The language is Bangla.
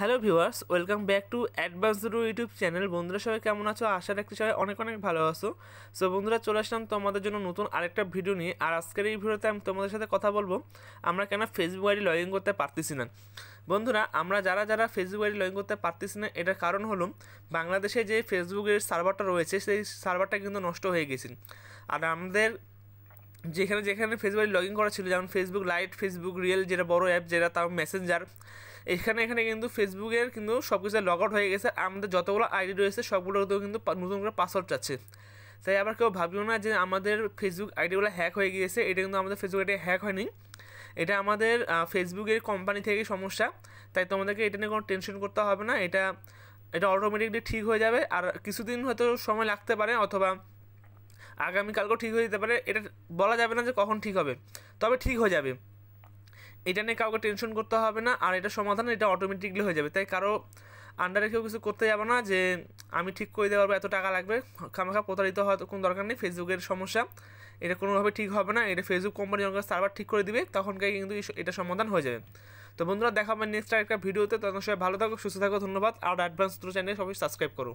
hello viewers welcome back to advance দুটো ইউটিউব চ্যানেল বন্ধুরা সবাই কেমন আছো আশা রাখছি সবাই অনেক অনেক ভালো আছো সো বন্ধুরা চলে আসলাম তোমাদের জন্য নতুন আরেকটা ভিডিও নিয়ে আর আজকের এই ভিডিওতে আমি তোমাদের সাথে কথা বলবো আমরা কেন ফেসবুক আইডি লগ ইন করতে পারতেছি না বন্ধুরা আমরা যারা যারা ফেসবুক আইডি লগ ইন করতে পারতেছি না এটার কারণ হলো বাংলাদেশে যে ফেসবুকের সার্ভারটা রয়েছে সেই সার্ভারটা কিন্তু নষ্ট হয়ে গেছে আর আমাদের যেখানে যেখানে ফেসবুক লগ ইন করা ছিল যেমন ফেসবুক লাইট ফেসবুক রিয়েল যেটা বড় অ্যাপ যেটা তার মেসেঞ্জার এখানে এখানে কিন্তু ফেসবুকের কিন্তু সব কিছু লগ আউট হয়ে গেছে আমাদের যতগুলো আইডি রয়েছে সবগুলোতেও কিন্তু নতুন করে পাসওয়ার্ড চাচ্ছে তাই আবার কেউ ভাবিও না যে আমাদের ফেসবুক আইডিগুলো হ্যাক হয়ে গিয়েছে এটা কিন্তু আমাদের ফেসবুক আইডি হ্যাক হয়নি এটা আমাদের ফেসবুকের কোম্পানি থেকে সমস্যা তাই তোমাদেরকে এটা নিয়ে কোনো টেনশন করতে হবে না এটা এটা অটোমেটিকলি ঠিক হয়ে যাবে আর কিছুদিন হয়তো সময় লাগতে পারে অথবা আগামীকালকেও ঠিক হয়ে যেতে পারে এটা বলা যাবে না যে কখন ঠিক হবে তবে ঠিক হয়ে যাবে এটা নিয়ে কাউকে টেনশন করতে হবে না আর এটা সমাধান এটা অটোমেটিকলি হয়ে যাবে তাই কারো আন্ডারে কেউ কিছু করতে যাবে না যে আমি ঠিক করে দিতে পারবো এত টাকা লাগবে খামাখা প্রতারিত তো কোনো দরকার নেই ফেসবুকের সমস্যা এটা কোনোভাবে ঠিক হবে না এটা ফেসবুক কোম্পানি যখন সার্ভার ঠিক করে দিবে তখনকে কিন্তু এটা সমাধান হয়ে যাবে তো বন্ধুরা দেখা হবে নেক্সট একটা ভিডিওতে তখন সবাই ভালো থাকো সুস্থ থাকো ধন্যবাদ আর অ্যাডভান্স চ্যানেল সবাই সাবস্ক্রাইব করো